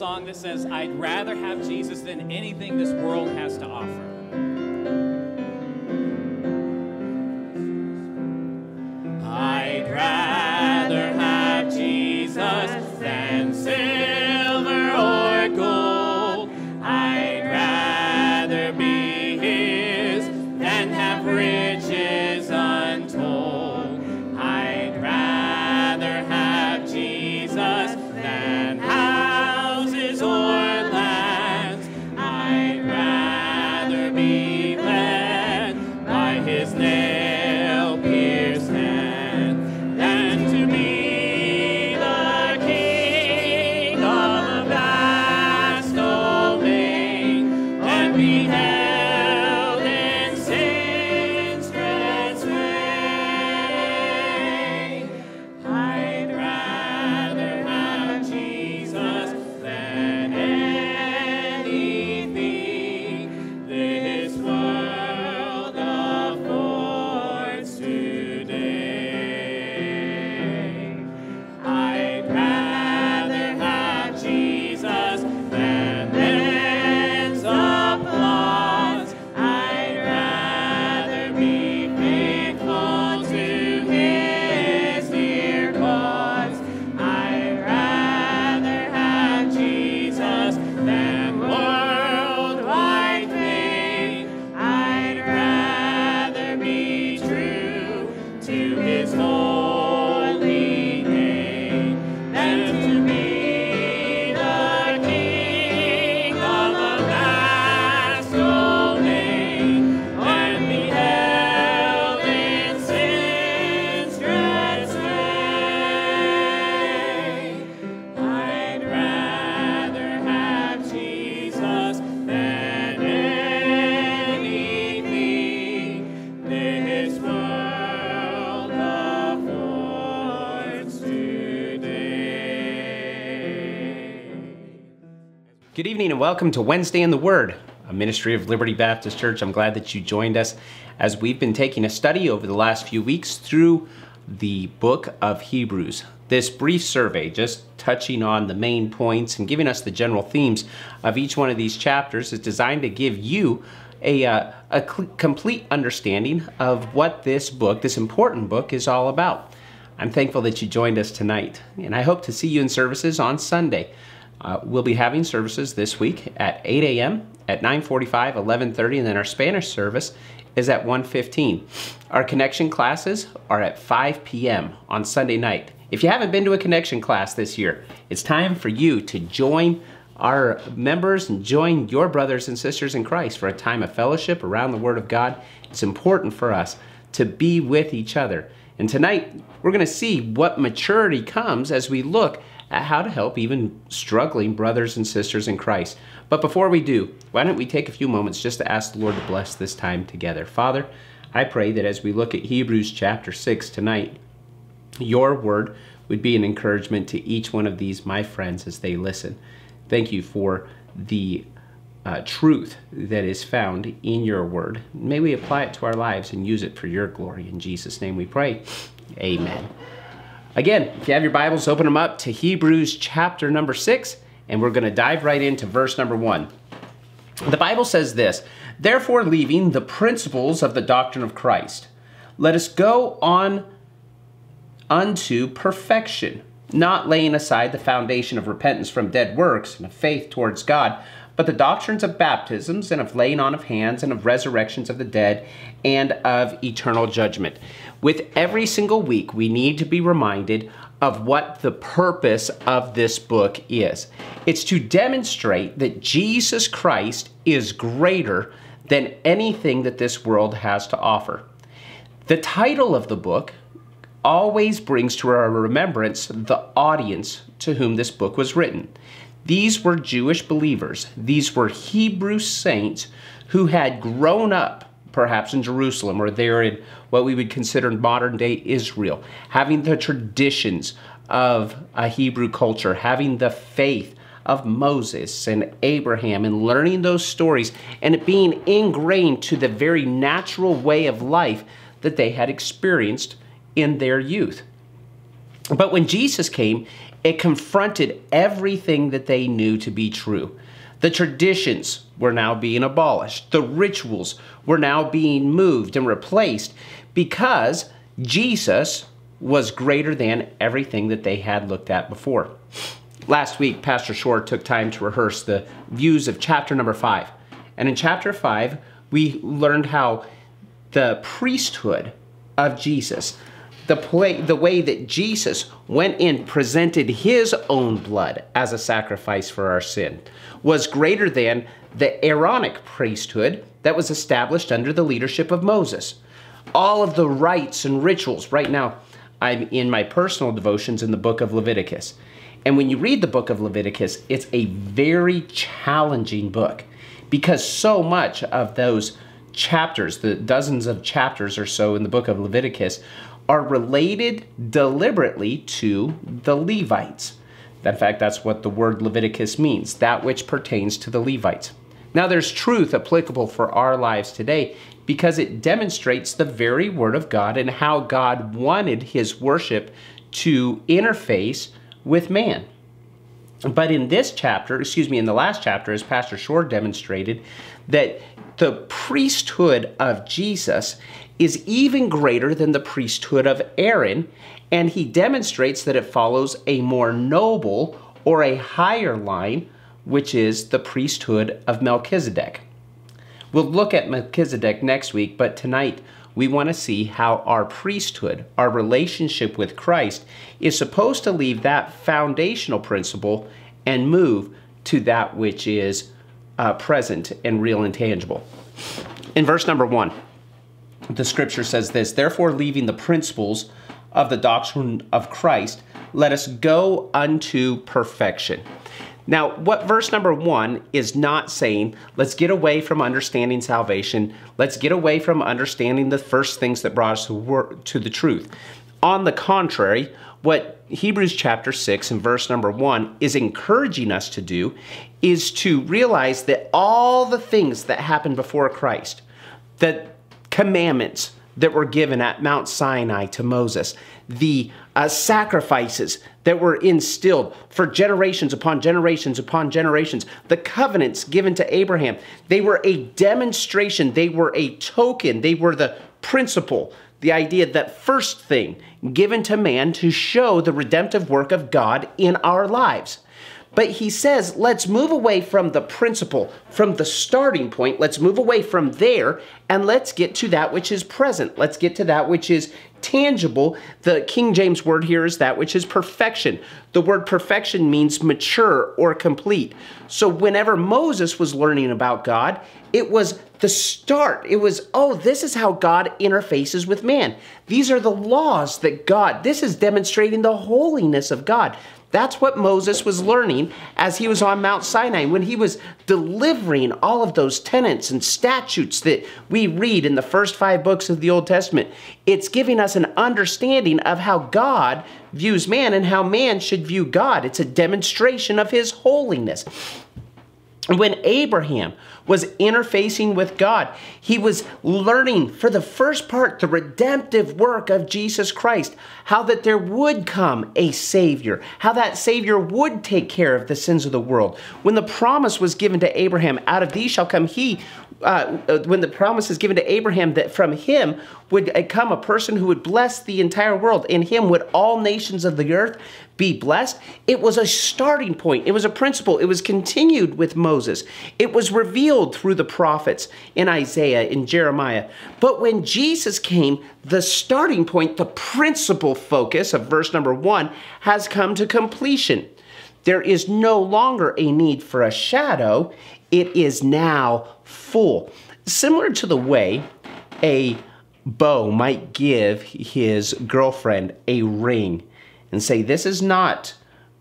song that says, I'd rather have Jesus than anything this world has to offer. Good evening and welcome to Wednesday in the Word, a ministry of Liberty Baptist Church. I'm glad that you joined us as we've been taking a study over the last few weeks through the book of Hebrews. This brief survey, just touching on the main points and giving us the general themes of each one of these chapters, is designed to give you a, uh, a complete understanding of what this book, this important book, is all about. I'm thankful that you joined us tonight, and I hope to see you in services on Sunday. Uh, we'll be having services this week at 8 a.m., at 9.45, 11.30, and then our Spanish service is at 1.15. Our connection classes are at 5 p.m. on Sunday night. If you haven't been to a connection class this year, it's time for you to join our members and join your brothers and sisters in Christ for a time of fellowship around the Word of God. It's important for us to be with each other. And tonight, we're going to see what maturity comes as we look at how to help even struggling brothers and sisters in Christ. But before we do, why don't we take a few moments just to ask the Lord to bless this time together? Father, I pray that as we look at Hebrews chapter 6 tonight, your word would be an encouragement to each one of these, my friends, as they listen. Thank you for the uh, truth that is found in your word. May we apply it to our lives and use it for your glory. In Jesus' name we pray. Amen. Again, if you have your Bibles, open them up to Hebrews chapter number six, and we're going to dive right into verse number one. The Bible says this Therefore, leaving the principles of the doctrine of Christ, let us go on unto perfection, not laying aside the foundation of repentance from dead works and of faith towards God, but the doctrines of baptisms and of laying on of hands and of resurrections of the dead and of eternal judgment. With every single week, we need to be reminded of what the purpose of this book is. It's to demonstrate that Jesus Christ is greater than anything that this world has to offer. The title of the book always brings to our remembrance the audience to whom this book was written. These were Jewish believers. These were Hebrew saints who had grown up perhaps in Jerusalem or there in what we would consider modern day Israel, having the traditions of a Hebrew culture, having the faith of Moses and Abraham and learning those stories and it being ingrained to the very natural way of life that they had experienced in their youth. But when Jesus came, it confronted everything that they knew to be true. The traditions were now being abolished. The rituals were now being moved and replaced because Jesus was greater than everything that they had looked at before. Last week, Pastor Shore took time to rehearse the views of chapter number five. And in chapter five, we learned how the priesthood of Jesus the, play, the way that Jesus went in, presented his own blood as a sacrifice for our sin, was greater than the Aaronic priesthood that was established under the leadership of Moses. All of the rites and rituals, right now, I'm in my personal devotions in the book of Leviticus. And when you read the book of Leviticus, it's a very challenging book because so much of those chapters, the dozens of chapters or so in the book of Leviticus, are related deliberately to the Levites. In fact, that's what the word Leviticus means, that which pertains to the Levites. Now, there's truth applicable for our lives today because it demonstrates the very Word of God and how God wanted His worship to interface with man. But in this chapter, excuse me, in the last chapter, as Pastor Shore demonstrated, that the priesthood of Jesus is even greater than the priesthood of Aaron, and he demonstrates that it follows a more noble or a higher line, which is the priesthood of Melchizedek. We'll look at Melchizedek next week, but tonight we want to see how our priesthood, our relationship with Christ, is supposed to leave that foundational principle and move to that which is uh, present and real and tangible. In verse number one, the scripture says this Therefore, leaving the principles of the doctrine of Christ, let us go unto perfection. Now, what verse number one is not saying, let's get away from understanding salvation, let's get away from understanding the first things that brought us to the truth. On the contrary, what Hebrews chapter 6 and verse number 1 is encouraging us to do is to realize that all the things that happened before Christ, that commandments that were given at Mount Sinai to Moses, the uh, sacrifices that were instilled for generations upon generations upon generations, the covenants given to Abraham, they were a demonstration, they were a token, they were the principle, the idea that first thing given to man to show the redemptive work of God in our lives. But he says, let's move away from the principle, from the starting point. Let's move away from there and let's get to that which is present. Let's get to that which is tangible. The King James word here is that which is perfection. The word perfection means mature or complete. So whenever Moses was learning about God, it was the start. It was, oh, this is how God interfaces with man. These are the laws that God, this is demonstrating the holiness of God. That's what Moses was learning as he was on Mount Sinai when he was delivering all of those tenets and statutes that we read in the first five books of the Old Testament. It's giving us an understanding of how God views man and how man should view God. It's a demonstration of his holiness when Abraham was interfacing with God, he was learning for the first part the redemptive work of Jesus Christ, how that there would come a Savior, how that Savior would take care of the sins of the world. When the promise was given to Abraham, out of thee shall come he, uh, uh when the promise is given to Abraham that from him would uh, come a person who would bless the entire world, in him would all nations of the earth be blessed, it was a starting point. It was a principle. It was continued with Moses. It was revealed through the prophets in Isaiah, in Jeremiah. But when Jesus came, the starting point, the principal focus of verse number one, has come to completion. There is no longer a need for a shadow, it is now full. Similar to the way a beau might give his girlfriend a ring and say, This is not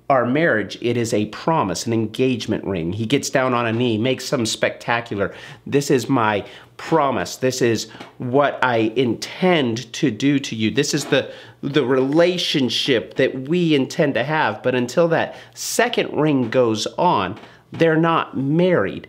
our marriage, it is a promise, an engagement ring. He gets down on a knee, makes some spectacular. This is my promise. This is what I intend to do to you. This is the the relationship that we intend to have. But until that second ring goes on, they're not married.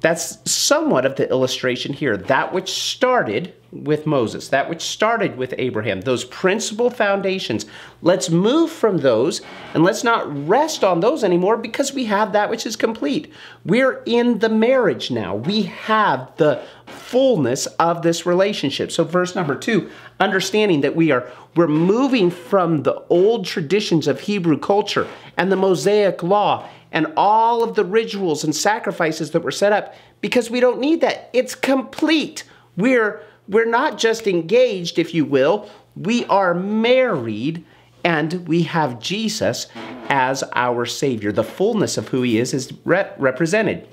That's somewhat of the illustration here. That which started with Moses, that which started with Abraham, those principal foundations. Let's move from those and let's not rest on those anymore because we have that which is complete. We're in the marriage now. We have the fullness of this relationship. So verse number 2, understanding that we are we're moving from the old traditions of Hebrew culture and the Mosaic law and all of the rituals and sacrifices that were set up because we don't need that. It's complete. We're, we're not just engaged, if you will, we are married and we have Jesus as our Savior. The fullness of who He is is represented.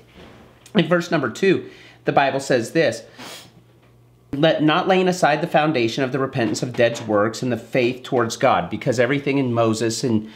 In verse number two, the Bible says this Let not laying aside the foundation of the repentance of dead works and the faith towards God, because everything in Moses and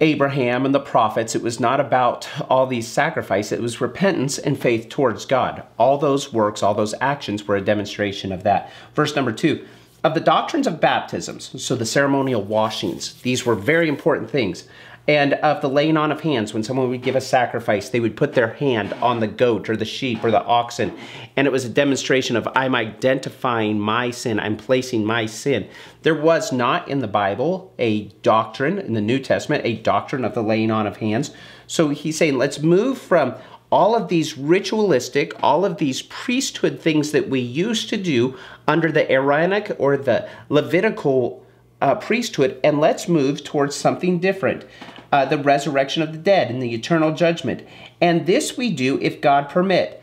Abraham and the prophets, it was not about all these sacrifices, it was repentance and faith towards God. All those works, all those actions were a demonstration of that. Verse number two, of the doctrines of baptisms, so the ceremonial washings, these were very important things and of the laying on of hands when someone would give a sacrifice they would put their hand on the goat or the sheep or the oxen and it was a demonstration of i'm identifying my sin i'm placing my sin there was not in the bible a doctrine in the new testament a doctrine of the laying on of hands so he's saying let's move from all of these ritualistic, all of these priesthood things that we used to do under the Aaronic or the Levitical uh, priesthood and let's move towards something different uh, the resurrection of the dead and the eternal judgment. And this we do if God permit.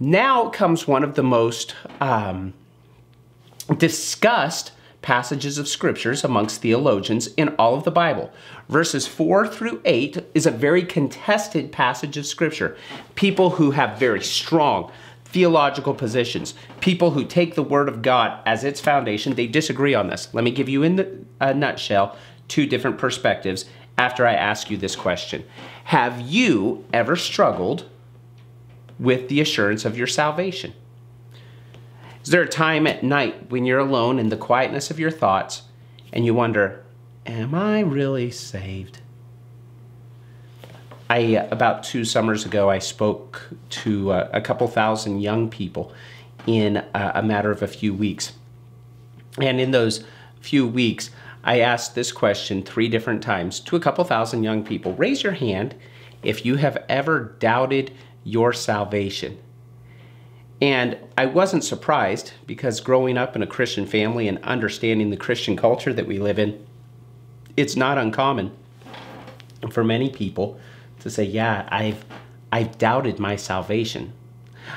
Now comes one of the most um, discussed passages of scriptures amongst theologians in all of the Bible. Verses 4 through 8 is a very contested passage of scripture. People who have very strong, theological positions, people who take the Word of God as its foundation, they disagree on this. Let me give you, in the, a nutshell, two different perspectives after I ask you this question Have you ever struggled with the assurance of your salvation? Is there a time at night when you're alone in the quietness of your thoughts and you wonder, Am I really saved? I about two summers ago I spoke to uh, a couple thousand young people in a matter of a few weeks. And in those few weeks, I asked this question three different times to a couple thousand young people. Raise your hand if you have ever doubted your salvation. And I wasn't surprised because growing up in a Christian family and understanding the Christian culture that we live in, it's not uncommon for many people to say, yeah, I've, I've doubted my salvation.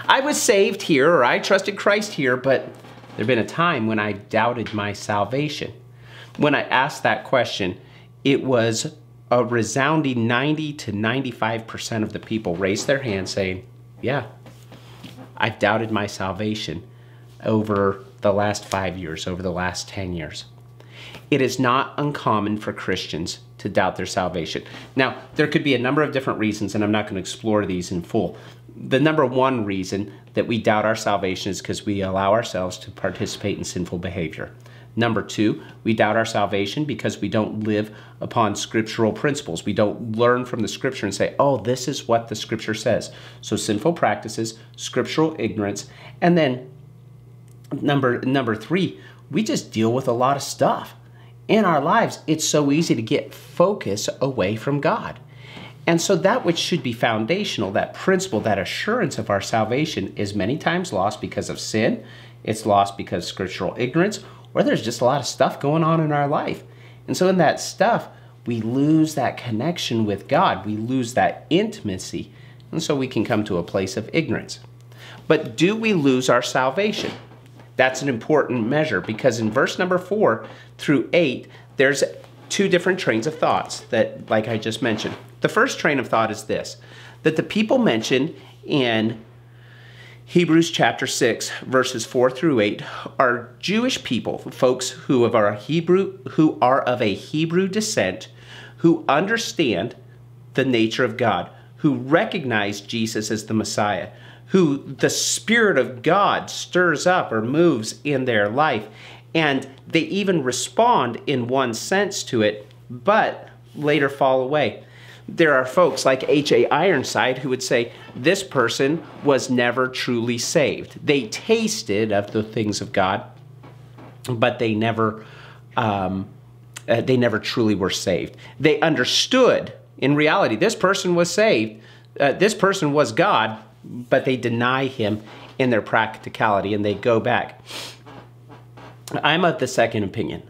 I was saved here, or I trusted Christ here, but there'd been a time when I doubted my salvation. When I asked that question, it was a resounding 90 to 95% of the people raised their hand saying, yeah, I've doubted my salvation over the last five years, over the last 10 years. It is not uncommon for Christians to doubt their salvation. Now, there could be a number of different reasons, and I'm not going to explore these in full. The number one reason that we doubt our salvation is because we allow ourselves to participate in sinful behavior. Number two, we doubt our salvation because we don't live upon scriptural principles. We don't learn from the scripture and say, oh, this is what the scripture says. So sinful practices, scriptural ignorance, and then number number three, we just deal with a lot of stuff in our lives, it's so easy to get focus away from God. And so that which should be foundational, that principle, that assurance of our salvation is many times lost because of sin, it's lost because of scriptural ignorance, or there's just a lot of stuff going on in our life. And so in that stuff, we lose that connection with God. We lose that intimacy. And so we can come to a place of ignorance. But do we lose our salvation? That's an important measure because in verse number four through eight, there's two different trains of thoughts that, like I just mentioned. The first train of thought is this that the people mentioned in Hebrews chapter 6, verses 4 through 8 are Jewish people, folks who are Hebrew, who are of a Hebrew descent, who understand the nature of God, who recognize Jesus as the Messiah, who the Spirit of God stirs up or moves in their life. And they even respond in one sense to it, but later fall away. There are folks like H.A. Ironside who would say, This person was never truly saved. They tasted of the things of God, but they never. Um, uh, they never truly were saved. They understood in reality, this person was saved, uh, this person was God, but they deny him in their practicality and they go back. I'm of the second opinion.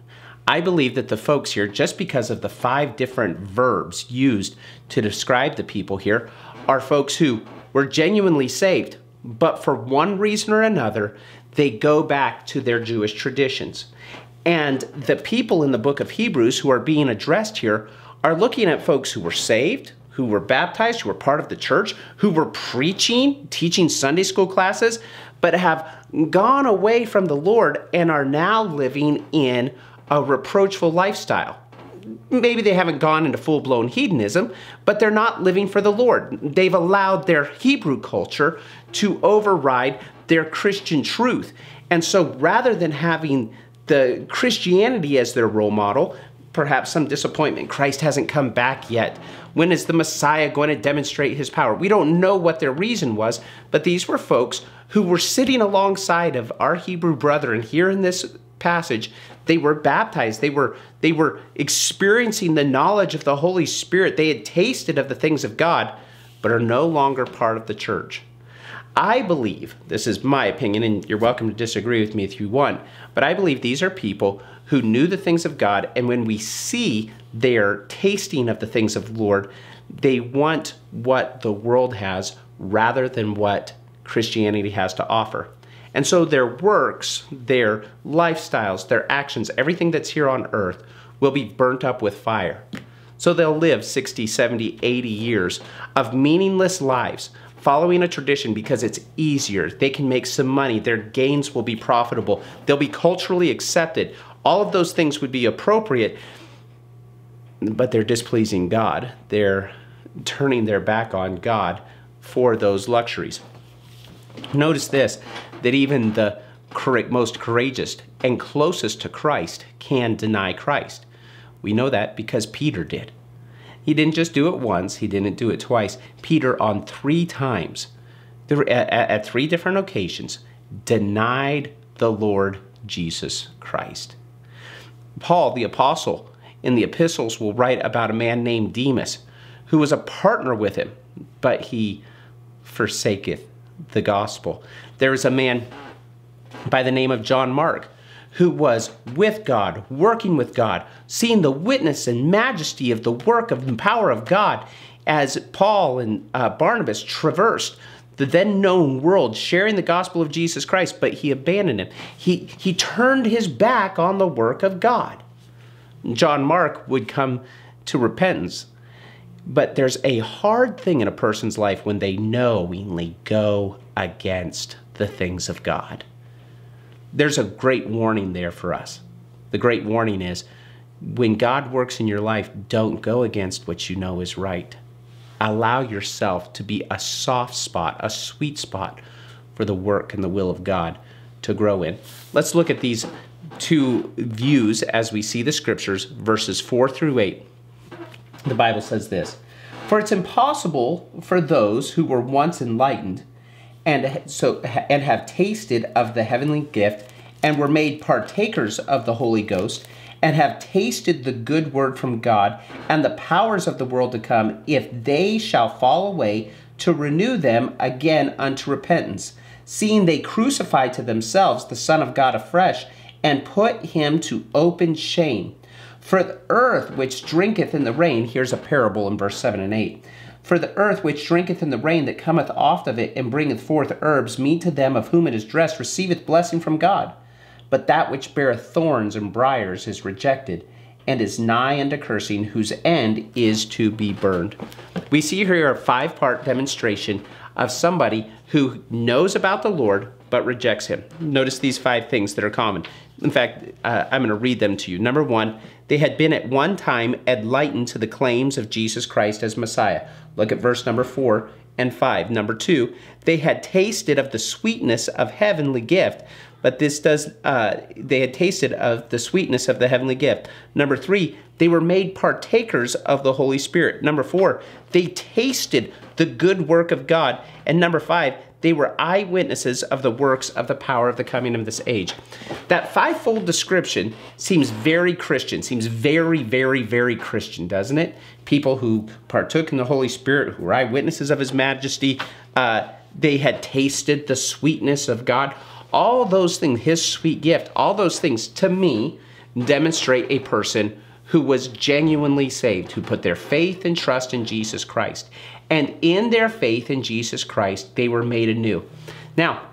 I believe that the folks here, just because of the five different verbs used to describe the people here, are folks who were genuinely saved, but for one reason or another, they go back to their Jewish traditions. And the people in the book of Hebrews who are being addressed here are looking at folks who were saved, who were baptized, who were part of the church, who were preaching, teaching Sunday school classes, but have gone away from the Lord and are now living in a reproachful lifestyle. Maybe they haven't gone into full blown hedonism, but they're not living for the Lord. They've allowed their Hebrew culture to override their Christian truth. And so rather than having the Christianity as their role model, perhaps some disappointment. Christ hasn't come back yet. When is the Messiah going to demonstrate his power? We don't know what their reason was, but these were folks who were sitting alongside of our Hebrew brethren here in this passage. They were baptized. They were they were experiencing the knowledge of the Holy Spirit. They had tasted of the things of God, but are no longer part of the church. I believe, this is my opinion, and you're welcome to disagree with me if you want, but I believe these are people who knew the things of God, and when we see their tasting of the things of the Lord, they want what the world has rather than what Christianity has to offer. And so their works, their lifestyles, their actions, everything that's here on earth will be burnt up with fire. So they'll live 60, 70, 80 years of meaningless lives, following a tradition because it's easier. They can make some money, their gains will be profitable, they'll be culturally accepted, all of those things would be appropriate, but they're displeasing God. They're turning their back on God for those luxuries. Notice this that even the most courageous and closest to Christ can deny Christ. We know that because Peter did. He didn't just do it once, he didn't do it twice. Peter, on three times, at three different occasions, denied the Lord Jesus Christ. Paul, the apostle, in the epistles will write about a man named Demas who was a partner with him, but he forsaketh the gospel. There is a man by the name of John Mark who was with God, working with God, seeing the witness and majesty of the work of and power of God as Paul and uh, Barnabas traversed the then known world, sharing the gospel of Jesus Christ, but he abandoned him. He, he turned his back on the work of God. John Mark would come to repentance. But there's a hard thing in a person's life when they knowingly go against the things of God. There's a great warning there for us. The great warning is when God works in your life, don't go against what you know is right allow yourself to be a soft spot, a sweet spot for the work and the will of God to grow in. Let's look at these two views as we see the scriptures, verses 4 through 8. The Bible says this For it's impossible for those who were once enlightened and, so, and have tasted of the heavenly gift and were made partakers of the Holy Ghost and have tasted the good word from God and the powers of the world to come, if they shall fall away, to renew them again unto repentance, seeing they crucify to themselves the Son of God afresh, and put him to open shame. For the earth which drinketh in the rain, here's a parable in verse 7 and 8. For the earth which drinketh in the rain that cometh oft of it, and bringeth forth herbs, meat to them of whom it is dressed, receiveth blessing from God. But that which beareth thorns and briers is rejected, and is nigh unto cursing, whose end is to be burned. We see here a five part demonstration of somebody who knows about the Lord but rejects him. Notice these five things that are common. In fact, uh, I'm going to read them to you. Number one, they had been at one time enlightened to the claims of Jesus Christ as Messiah. Look at verse number four and five. Number two, they had tasted of the sweetness of heavenly gift, but this does uh, they had tasted of the sweetness of the heavenly gift number three they were made partakers of the holy spirit number four they tasted the good work of god and number five they were eyewitnesses of the works of the power of the coming of this age that fivefold description seems very christian seems very very very christian doesn't it people who partook in the holy spirit who were eyewitnesses of his majesty uh, they had tasted the sweetness of god all those things, his sweet gift, all those things to me demonstrate a person who was genuinely saved, who put their faith and trust in Jesus Christ. And in their faith in Jesus Christ, they were made anew. Now,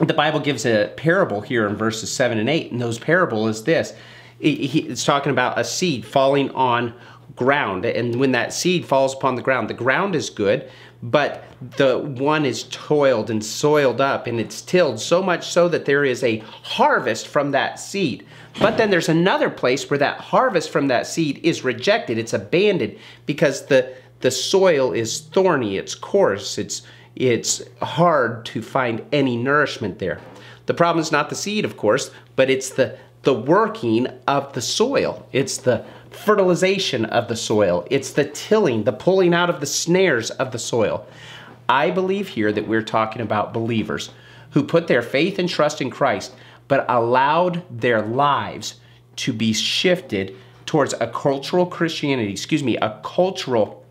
the Bible gives a parable here in verses 7 and 8, and those parable is this. It's talking about a seed falling on ground, and when that seed falls upon the ground, the ground is good, but the one is toiled and soiled up and it's tilled so much so that there is a harvest from that seed. But then there's another place where that harvest from that seed is rejected, it's abandoned because the the soil is thorny, it's coarse, it's it's hard to find any nourishment there. The problem is not the seed, of course, but it's the the working of the soil. It's the fertilization of the soil. It's the tilling, the pulling out of the snares of the soil. I believe here that we're talking about believers who put their faith and trust in Christ, but allowed their lives to be shifted towards a cultural Christianity, excuse me, a cultural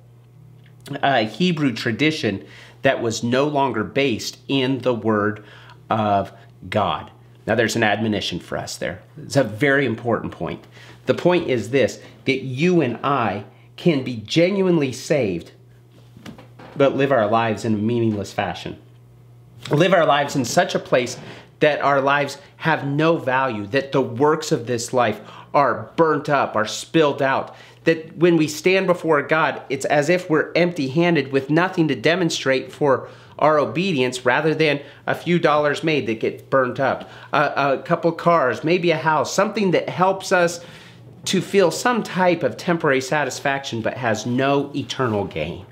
uh, Hebrew tradition that was no longer based in the Word of God. Now, there's an admonition for us there. It's a very important point. The point is this that you and I can be genuinely saved, but live our lives in a meaningless fashion. Live our lives in such a place that our lives have no value, that the works of this life are burnt up, are spilled out, that when we stand before God, it's as if we're empty handed with nothing to demonstrate for our obedience rather than a few dollars made that get burnt up, a, a couple cars, maybe a house, something that helps us to feel some type of temporary satisfaction but has no eternal gain.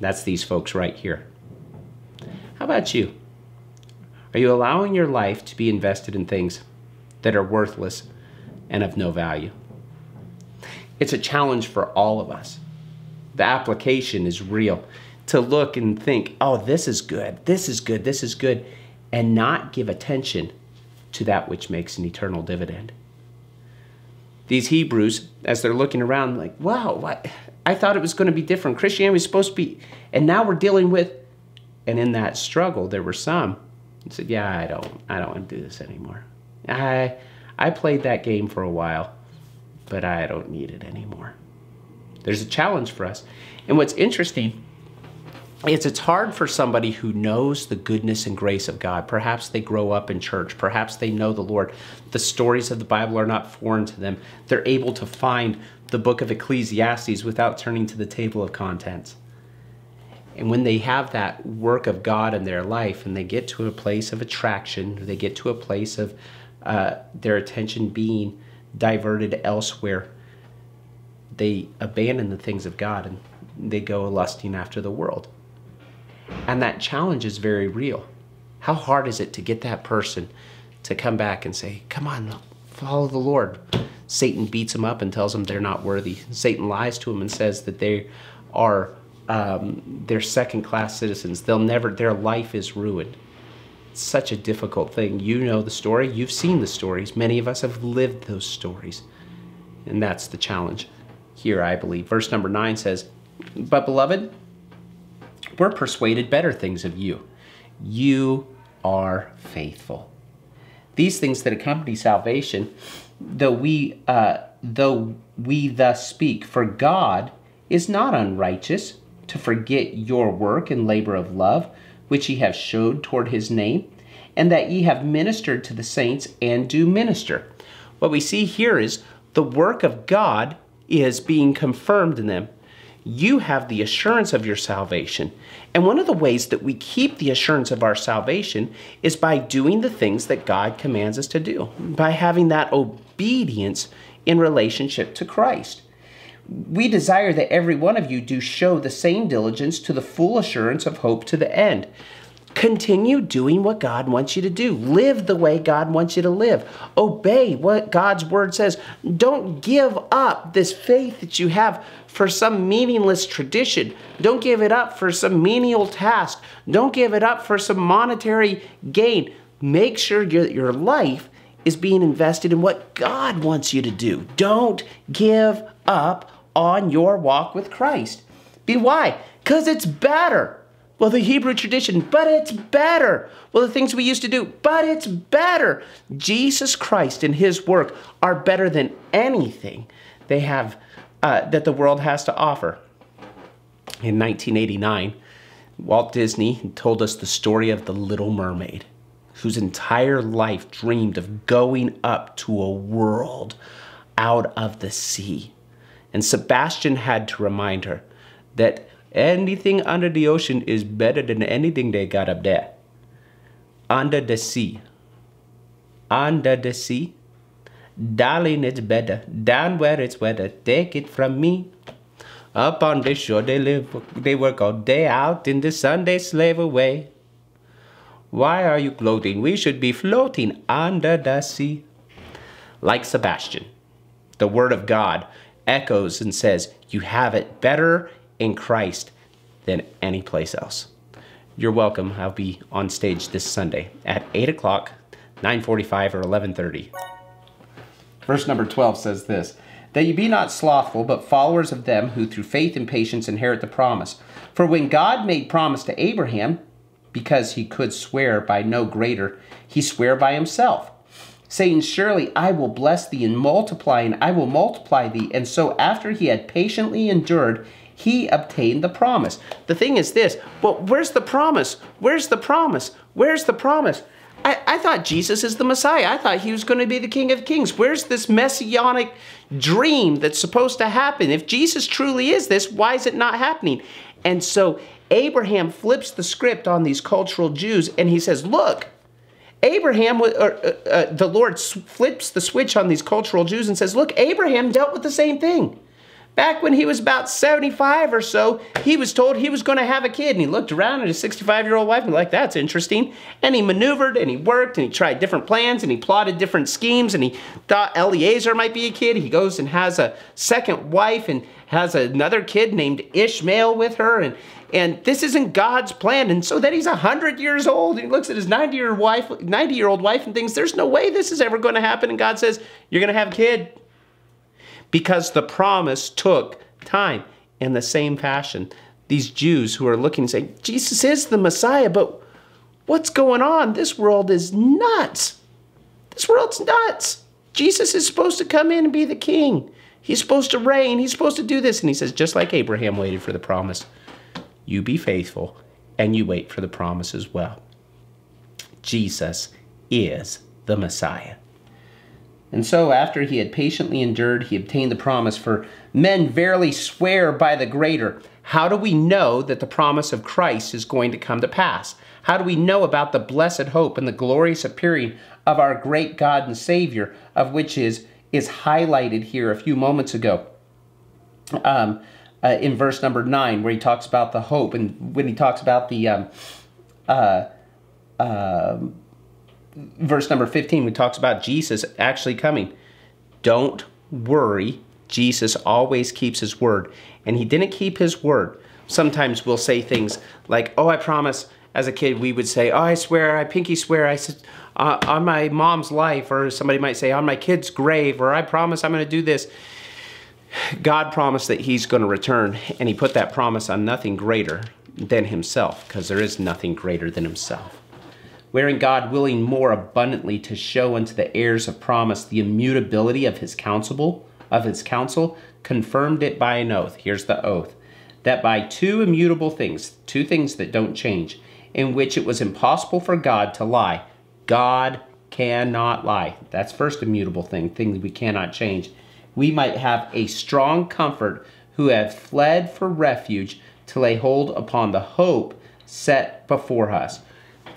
That's these folks right here. How about you? Are you allowing your life to be invested in things that are worthless and of no value? It's a challenge for all of us. The application is real to look and think, oh, this is good, this is good, this is good, and not give attention to that which makes an eternal dividend these Hebrews, as they're looking around, like, wow, what? I thought it was going to be different. Christianity was supposed to be, and now we're dealing with. And in that struggle, there were some and said, "Yeah, I don't, I don't want to do this anymore. I, I played that game for a while, but I don't need it anymore." There's a challenge for us, and what's interesting it's, it's hard for somebody who knows the goodness and grace of God. Perhaps they grow up in church. Perhaps they know the Lord. The stories of the Bible are not foreign to them. They're able to find the book of Ecclesiastes without turning to the table of contents. And when they have that work of God in their life and they get to a place of attraction, they get to a place of uh, their attention being diverted elsewhere, they abandon the things of God and they go lusting after the world. And that challenge is very real. How hard is it to get that person to come back and say, Come on, follow the Lord? Satan beats them up and tells them they're not worthy. Satan lies to them and says that they are um, they're second class citizens. They'll never, their life is ruined. It's such a difficult thing. You know the story, you've seen the stories. Many of us have lived those stories. And that's the challenge here, I believe. Verse number nine says, But beloved, we're persuaded better things of you. You are faithful. These things that accompany salvation, though we, uh, though we thus speak, for God is not unrighteous to forget your work and labor of love, which ye have showed toward his name, and that ye have ministered to the saints and do minister. What we see here is the work of God is being confirmed in them you have the assurance of your salvation. And one of the ways that we keep the assurance of our salvation is by doing the things that God commands us to do, by having that obedience in relationship to Christ. We desire that every one of you do show the same diligence to the full assurance of hope to the end, Continue doing what God wants you to do. Live the way God wants you to live. Obey what God's word says. Don't give up this faith that you have for some meaningless tradition. Don't give it up for some menial task. Don't give it up for some monetary gain. Make sure your life is being invested in what God wants you to do. Don't give up on your walk with Christ. Be why? Because it's better. Well, the Hebrew tradition, but it's better. Well, the things we used to do, but it's better. Jesus Christ and his work are better than anything they have uh, that the world has to offer. In 1989, Walt Disney told us the story of the Little Mermaid, whose entire life dreamed of going up to a world out of the sea. And Sebastian had to remind her that Anything under the ocean is better than anything they got up there. Under the sea. Under the sea. Darling, it's better. Down where it's wetter. Take it from me. Up on the shore they live, they work all day out in the sun they slave away. Why are you gloating? We should be floating under the sea. Like Sebastian, the word of God echoes and says, You have it better in Christ than any place else. You're welcome. I'll be on stage this Sunday at 8 o'clock, 9.45 or 11.30. Verse number 12 says this, That you be not slothful, but followers of them who through faith and patience inherit the promise. For when God made promise to Abraham, because he could swear by no greater, he sware by himself, saying, Surely I will bless thee and multiply, and I will multiply thee. And so after he had patiently endured, he obtained the promise. The thing is this, well, where's the promise? Where's the promise? Where's the promise? I, I thought Jesus is the Messiah. I thought he was going to be the King of Kings. Where's this messianic dream that's supposed to happen? If Jesus truly is this, why is it not happening? And so Abraham flips the script on these cultural Jews and he says, Look, Abraham, or, uh, uh, the Lord flips the switch on these cultural Jews and says, Look, Abraham dealt with the same thing. Back when he was about 75 or so, he was told he was going to have a kid. And he looked around at his 65-year-old wife and was like, that's interesting. And he maneuvered and he worked and he tried different plans and he plotted different schemes and he thought Eliezer might be a kid. He goes and has a second wife and has another kid named Ishmael with her. And, and this isn't God's plan. And so then he's 100 years old and he looks at his 90-year-old wife, 90 year old wife and thinks, there's no way this is ever going to happen. And God says, you're going to have a kid because the promise took time. In the same fashion, these Jews who are looking and saying, Jesus is the Messiah, but what's going on? This world is nuts. This world's nuts. Jesus is supposed to come in and be the king. He's supposed to reign. He's supposed to do this. And he says, just like Abraham waited for the promise, you be faithful and you wait for the promise as well. Jesus is the Messiah. And so, after he had patiently endured, he obtained the promise, for men verily swear by the greater. How do we know that the promise of Christ is going to come to pass? How do we know about the blessed hope and the glorious appearing of our great God and Savior, of which is, is highlighted here a few moments ago? Um, uh, in verse number nine, where he talks about the hope, and when he talks about the um, uh, uh, verse number 15, we talks about Jesus actually coming. Don't worry. Jesus always keeps his word. And he didn't keep his word. Sometimes we'll say things like, oh, I promise. As a kid, we would say, oh, I swear, I pinky swear, I uh, on my mom's life, or somebody might say, on my kid's grave, or I promise I'm going to do this. God promised that he's going to return, and he put that promise on nothing greater than himself, because there is nothing greater than himself wherein God willing more abundantly to show unto the heirs of promise the immutability of his counsel, of his counsel, confirmed it by an oath. Here's the oath. That by two immutable things, two things that don't change, in which it was impossible for God to lie, God cannot lie. That's first immutable thing, thing we cannot change. We might have a strong comfort who have fled for refuge to lay hold upon the hope set before us.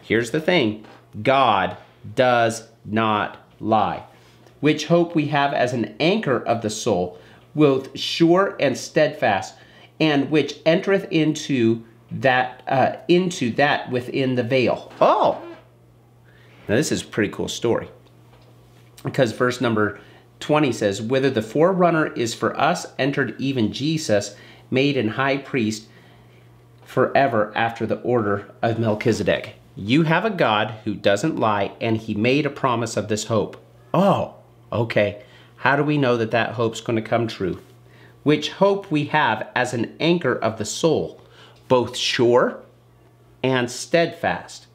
Here's the thing God does not lie, which hope we have as an anchor of the soul, both sure and steadfast, and which entereth into that uh, into that within the veil. Oh, now this is a pretty cool story because verse number 20 says, "Whether the forerunner is for us entered even Jesus, made an high priest forever after the order of Melchizedek." You have a God who doesn't lie, and he made a promise of this hope. Oh, okay. How do we know that that hope's going to come true? Which hope we have as an anchor of the soul, both sure and steadfast.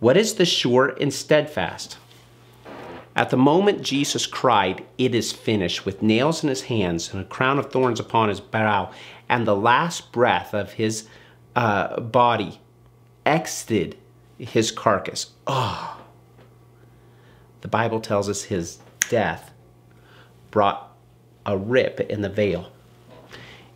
What is the sure and steadfast? At the moment Jesus cried, It is finished, with nails in his hands and a crown of thorns upon his brow, and the last breath of his uh, body exited his carcass. Oh. The Bible tells us his death brought a rip in the veil.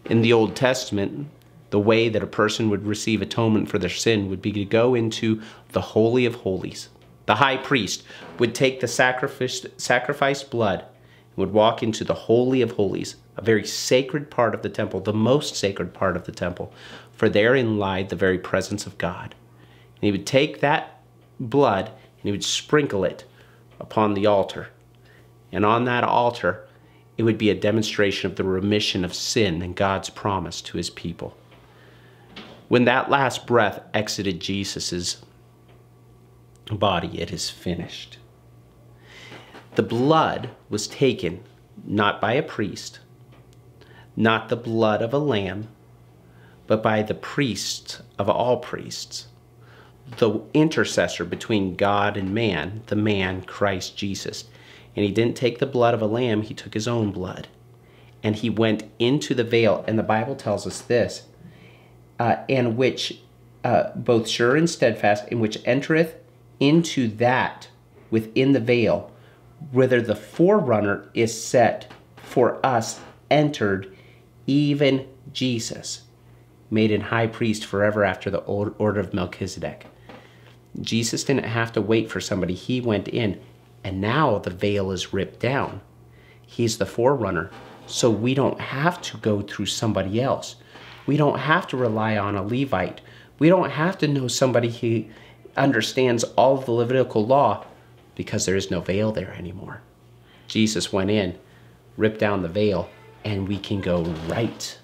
In the Old Testament, the way that a person would receive atonement for their sin would be to go into the Holy of Holies. The high priest would take the sacrifice, sacrificed blood and would walk into the Holy of Holies, a very sacred part of the temple, the most sacred part of the temple, for therein lied the very presence of God. And he would take that blood and he would sprinkle it upon the altar. And on that altar, it would be a demonstration of the remission of sin and God's promise to his people. When that last breath exited Jesus' body, it is finished. The blood was taken not by a priest, not the blood of a lamb, but by the priest of all priests, the intercessor between God and man, the man Christ Jesus. And he didn't take the blood of a lamb, he took his own blood. And he went into the veil. And the Bible tells us this uh, and which uh, both sure and steadfast, in which entereth into that within the veil, whither the forerunner is set for us, entered even Jesus, made an high priest forever after the order of Melchizedek. Jesus didn't have to wait for somebody, he went in, and now the veil is ripped down. He's the forerunner, so we don't have to go through somebody else. We don't have to rely on a Levite. We don't have to know somebody who understands all of the Levitical law because there is no veil there anymore. Jesus went in, ripped down the veil, and we can go right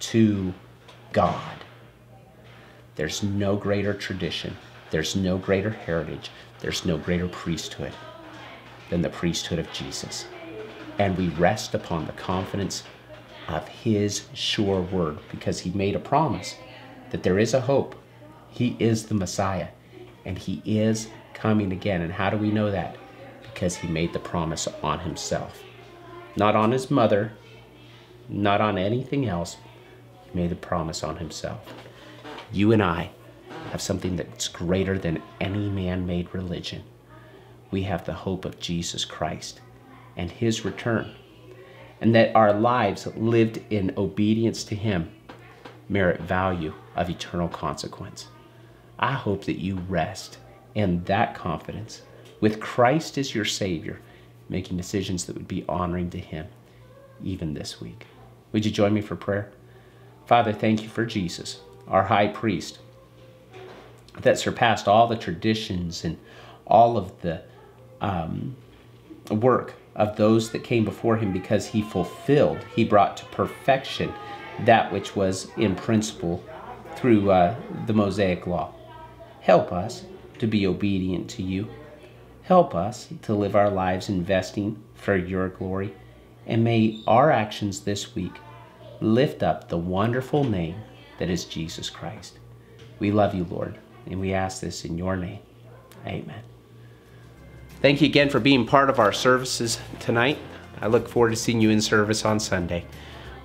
to God. There's no greater tradition there's no greater heritage, there's no greater priesthood than the priesthood of Jesus. And we rest upon the confidence of his sure word because he made a promise that there is a hope. He is the Messiah and he is coming again. And how do we know that? Because he made the promise on himself, not on his mother, not on anything else. He made the promise on himself. You and I have something that's greater than any man made religion. We have the hope of Jesus Christ and his return, and that our lives lived in obedience to him merit value of eternal consequence. I hope that you rest in that confidence with Christ as your Savior, making decisions that would be honoring to Him even this week. Would you join me for prayer? Father, thank you for Jesus, our high priest that surpassed all the traditions and all of the um, work of those that came before him because he fulfilled, he brought to perfection that which was in principle through uh, the Mosaic law. Help us to be obedient to you. Help us to live our lives investing for your glory. And may our actions this week lift up the wonderful name that is Jesus Christ. We love you, Lord. And we ask this in your name. Amen. Thank you again for being part of our services tonight. I look forward to seeing you in service on Sunday.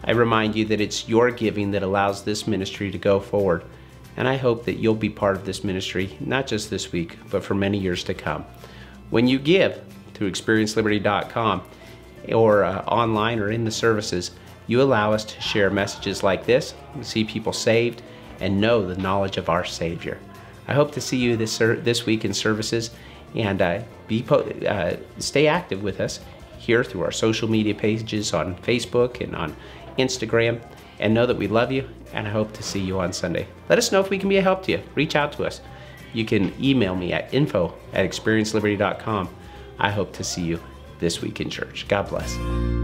I remind you that it's your giving that allows this ministry to go forward. And I hope that you'll be part of this ministry, not just this week, but for many years to come. When you give to experienceliberty.com or uh, online or in the services, you allow us to share messages like this, see people saved, and know the knowledge of our Savior. I hope to see you this, this week in services and uh, be uh, stay active with us here through our social media pages on Facebook and on Instagram. And know that we love you and I hope to see you on Sunday. Let us know if we can be a help to you. Reach out to us. You can email me at info at experienceliberty.com. I hope to see you this week in church. God bless.